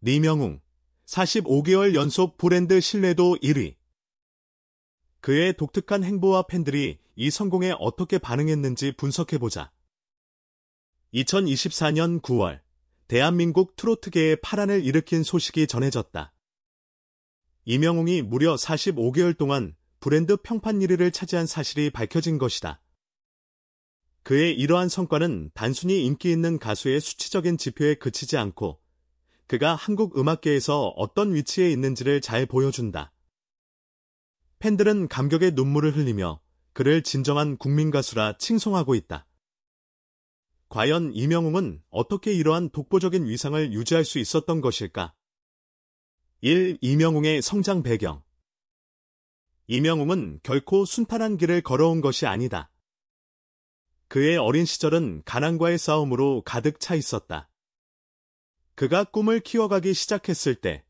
리명웅 45개월 연속 브랜드 신뢰도 1위. 그의 독특한 행보와 팬들이 이 성공에 어떻게 반응했는지 분석해보자. 2024년 9월, 대한민국 트로트계의 파란을 일으킨 소식이 전해졌다. 이명웅이 무려 45개월 동안 브랜드 평판 1위를 차지한 사실이 밝혀진 것이다. 그의 이러한 성과는 단순히 인기 있는 가수의 수치적인 지표에 그치지 않고 그가 한국 음악계에서 어떤 위치에 있는지를 잘 보여준다. 팬들은 감격의 눈물을 흘리며 그를 진정한 국민가수라 칭송하고 있다. 과연 이명웅은 어떻게 이러한 독보적인 위상을 유지할 수 있었던 것일까? 1. 이명웅의 성장 배경 이명웅은 결코 순탄한 길을 걸어온 것이 아니다. 그의 어린 시절은 가난과의 싸움으로 가득 차 있었다. 그가 꿈을 키워가기 시작했을 때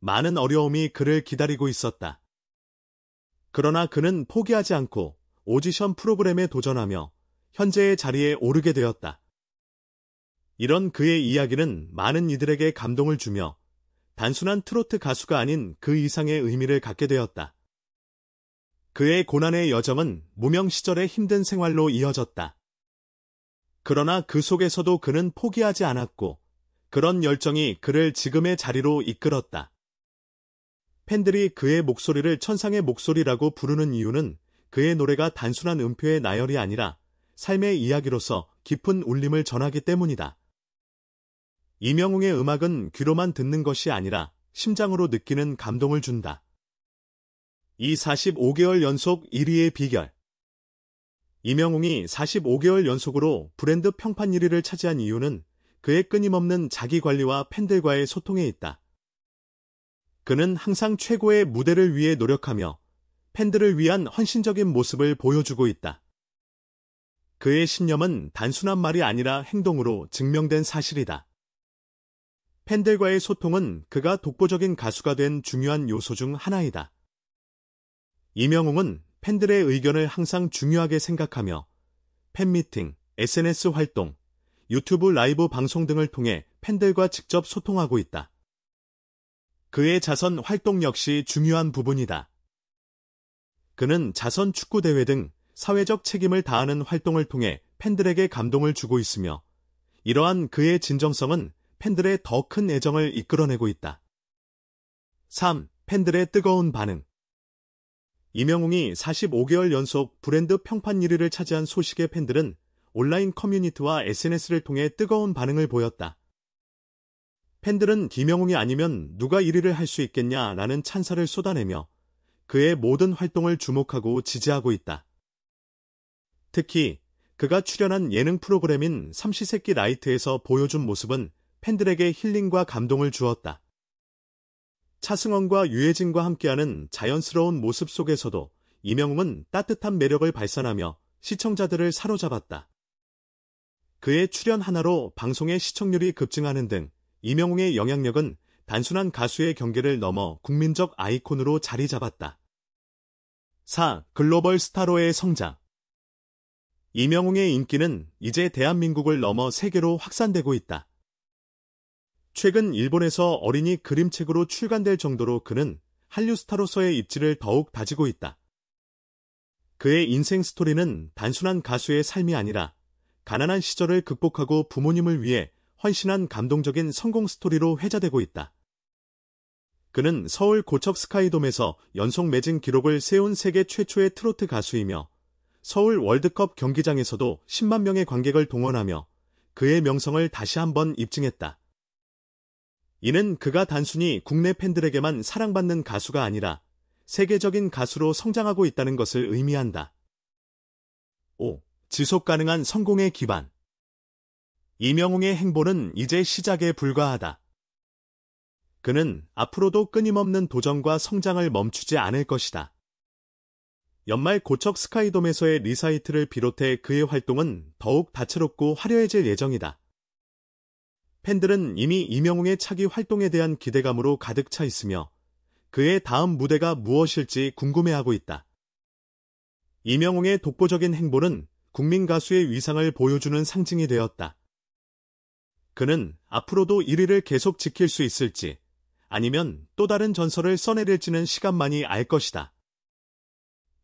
많은 어려움이 그를 기다리고 있었다. 그러나 그는 포기하지 않고 오디션 프로그램에 도전하며 현재의 자리에 오르게 되었다. 이런 그의 이야기는 많은 이들에게 감동을 주며 단순한 트로트 가수가 아닌 그 이상의 의미를 갖게 되었다. 그의 고난의 여정은 무명 시절의 힘든 생활로 이어졌다. 그러나 그 속에서도 그는 포기하지 않았고 그런 열정이 그를 지금의 자리로 이끌었다. 팬들이 그의 목소리를 천상의 목소리라고 부르는 이유는 그의 노래가 단순한 음표의 나열이 아니라 삶의 이야기로서 깊은 울림을 전하기 때문이다. 이명웅의 음악은 귀로만 듣는 것이 아니라 심장으로 느끼는 감동을 준다. 이 45개월 연속 1위의 비결 이명웅이 45개월 연속으로 브랜드 평판 1위를 차지한 이유는 그의 끊임없는 자기관리와 팬들과의 소통에 있다. 그는 항상 최고의 무대를 위해 노력하며 팬들을 위한 헌신적인 모습을 보여주고 있다. 그의 신념은 단순한 말이 아니라 행동으로 증명된 사실이다. 팬들과의 소통은 그가 독보적인 가수가 된 중요한 요소 중 하나이다. 이명웅은 팬들의 의견을 항상 중요하게 생각하며 팬미팅, SNS 활동, 유튜브 라이브 방송 등을 통해 팬들과 직접 소통하고 있다. 그의 자선 활동 역시 중요한 부분이다. 그는 자선 축구 대회 등 사회적 책임을 다하는 활동을 통해 팬들에게 감동을 주고 있으며 이러한 그의 진정성은 팬들의 더 큰 애정을 이끌어내고 있다. 3. 팬들의 뜨거운 반응 이명웅이 45개월 연속 브랜드 평판 1위를 차지한 소식에 팬들은 온라인 커뮤니티와 SNS를 통해 뜨거운 반응을 보였다. 팬들은 김영웅이 아니면 누가 1위를 할 수 있겠냐라는 찬사를 쏟아내며 그의 모든 활동을 주목하고 지지하고 있다. 특히 그가 출연한 예능 프로그램인 삼시세끼 라이트에서 보여준 모습은 팬들에게 힐링과 감동을 주었다. 차승원과 유해진과 함께하는 자연스러운 모습 속에서도 이명웅은 따뜻한 매력을 발산하며 시청자들을 사로잡았다. 그의 출연 하나로 방송의 시청률이 급증하는 등 이명웅의 영향력은 단순한 가수의 경계를 넘어 국민적 아이콘으로 자리 잡았다. 4. 글로벌 스타로의 성장 이명웅의 인기는 이제 대한민국을 넘어 세계로 확산되고 있다. 최근 일본에서 어린이 그림책으로 출간될 정도로 그는 한류 스타로서의 입지를 더욱 다지고 있다. 그의 인생 스토리는 단순한 가수의 삶이 아니라 가난한 시절을 극복하고 부모님을 위해 헌신한 감동적인 성공 스토리로 회자되고 있다. 그는 서울 고척 스카이돔에서 연속 매진 기록을 세운 세계 최초의 트로트 가수이며 서울 월드컵 경기장에서도 10만 명의 관객을 동원하며 그의 명성을 다시 한번 입증했다. 이는 그가 단순히 국내 팬들에게만 사랑받는 가수가 아니라 세계적인 가수로 성장하고 있다는 것을 의미한다. 5. 지속 가능한 성공의 기반. 이명웅의 행보는 이제 시작에 불과하다. 그는 앞으로도 끊임없는 도전과 성장을 멈추지 않을 것이다. 연말 고척 스카이돔에서의 리사이트를 비롯해 그의 활동은 더욱 다채롭고 화려해질 예정이다. 팬들은 이미 이명웅의 차기 활동에 대한 기대감으로 가득 차 있으며 그의 다음 무대가 무엇일지 궁금해하고 있다. 이명웅의 독보적인 행보는 국민 가수의 위상을 보여주는 상징이 되었다. 그는 앞으로도 1위를 계속 지킬 수 있을지 아니면 또 다른 전설을 써내릴지는 시간만이 알 것이다.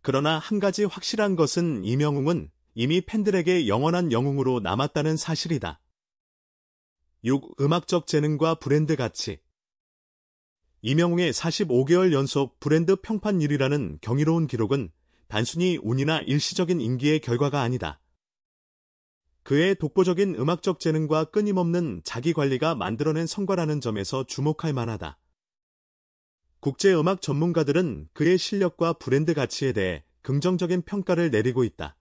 그러나 한 가지 확실한 것은 이명웅은 이미 팬들에게 영원한 영웅으로 남았다는 사실이다. 6. 음악적 재능과 브랜드 가치 이명웅의 45개월 연속 브랜드 평판 1위라는 경이로운 기록은 단순히 운이나 일시적인 인기의 결과가 아니다. 그의 독보적인 음악적 재능과 끊임없는 자기관리가 만들어낸 성과라는 점에서 주목할 만하다. 국제 음악 전문가들은 그의 실력과 브랜드 가치에 대해 긍정적인 평가를 내리고 있다.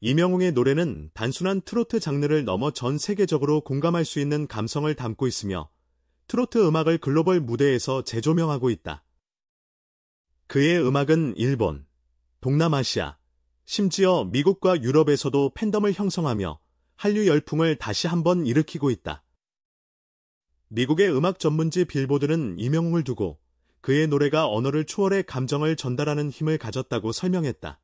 이명웅의 노래는 단순한 트로트 장르를 넘어 전 세계적으로 공감할 수 있는 감성을 담고 있으며 트로트 음악을 글로벌 무대에서 재조명하고 있다. 그의 음악은 일본, 동남아시아, 심지어 미국과 유럽에서도 팬덤을 형성하며 한류 열풍을 다시 한번 일으키고 있다. 미국의 음악 전문지 빌보드는 이명웅을 두고 그의 노래가 언어를 초월해 감정을 전달하는 힘을 가졌다고 설명했다.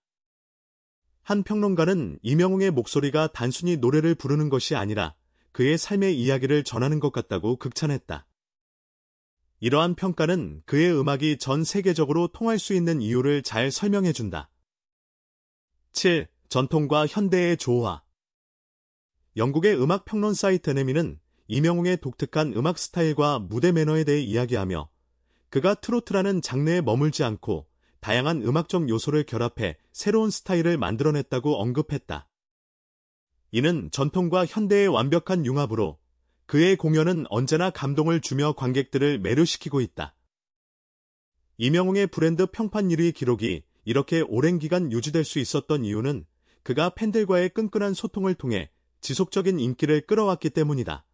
한 평론가는 이명웅의 목소리가 단순히 노래를 부르는 것이 아니라 그의 삶의 이야기를 전하는 것 같다고 극찬했다. 이러한 평가는 그의 음악이 전 세계적으로 통할 수 있는 이유를 잘 설명해준다. 7. 전통과 현대의 조화 영국의 음악 평론 사이트 네미는 이명웅의 독특한 음악 스타일과 무대 매너에 대해 이야기하며 그가 트로트라는 장르에 머물지 않고 다양한 음악적 요소를 결합해 새로운 스타일을 만들어냈다고 언급했다. 이는 전통과 현대의 완벽한 융합으로 그의 공연은 언제나 감동을 주며 관객들을 매료시키고 있다. 이명웅의 브랜드 평판 1위 기록이 이렇게 오랜 기간 유지될 수 있었던 이유는 그가 팬들과의 끈끈한 소통을 통해 지속적인 인기를 끌어왔기 때문이다.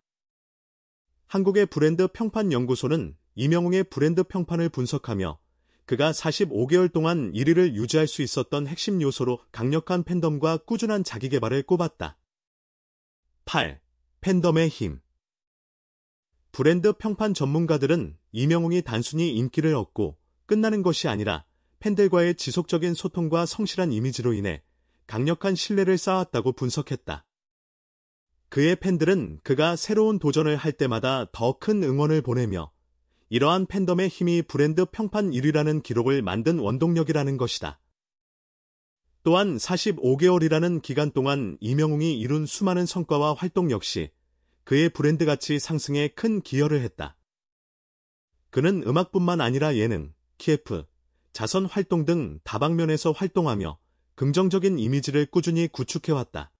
한국의 브랜드 평판 연구소는 이명웅의 브랜드 평판을 분석하며 그가 45개월 동안 1위를 유지할 수 있었던 핵심 요소로 강력한 팬덤과 꾸준한 자기개발을 꼽았다. 8. 팬덤의 힘 브랜드 평판 전문가들은 이명웅이 단순히 인기를 얻고 끝나는 것이 아니라 팬들과의 지속적인 소통과 성실한 이미지로 인해 강력한 신뢰를 쌓았다고 분석했다. 그의 팬들은 그가 새로운 도전을 할 때마다 더 큰 응원을 보내며 이러한 팬덤의 힘이 브랜드 평판 1위라는 기록을 만든 원동력이라는 것이다. 또한 45개월이라는 기간 동안 이명웅이 이룬 수많은 성과와 활동 역시 그의 브랜드 가치 상승에 큰 기여를 했다. 그는 음악뿐만 아니라 예능, TF, 자선 활동 등 다방면에서 활동하며 긍정적인 이미지를 꾸준히 구축해왔다.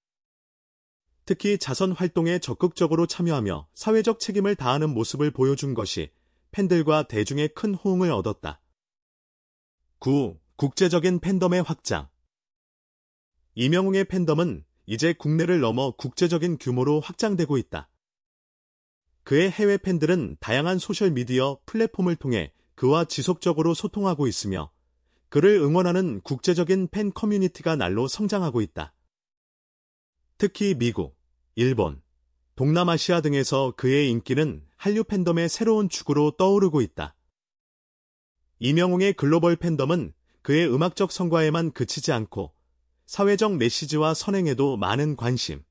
특히 자선 활동에 적극적으로 참여하며 사회적 책임을 다하는 모습을 보여준 것이 팬들과 대중의 큰 호응을 얻었다. 9. 국제적인 팬덤의 확장 이명웅의 팬덤은 이제 국내를 넘어 국제적인 규모로 확장되고 있다. 그의 해외 팬들은 다양한 소셜미디어 플랫폼을 통해 그와 지속적으로 소통하고 있으며 그를 응원하는 국제적인 팬 커뮤니티가 날로 성장하고 있다. 특히 미국, 일본, 동남아시아 등에서 그의 인기는 한류 팬덤의 새로운 축으로 떠오르고 있다. 이명웅의 글로벌 팬덤은 그의 음악적 성과에만 그치지 않고 사회적 메시지와 선행에도 많은 관심,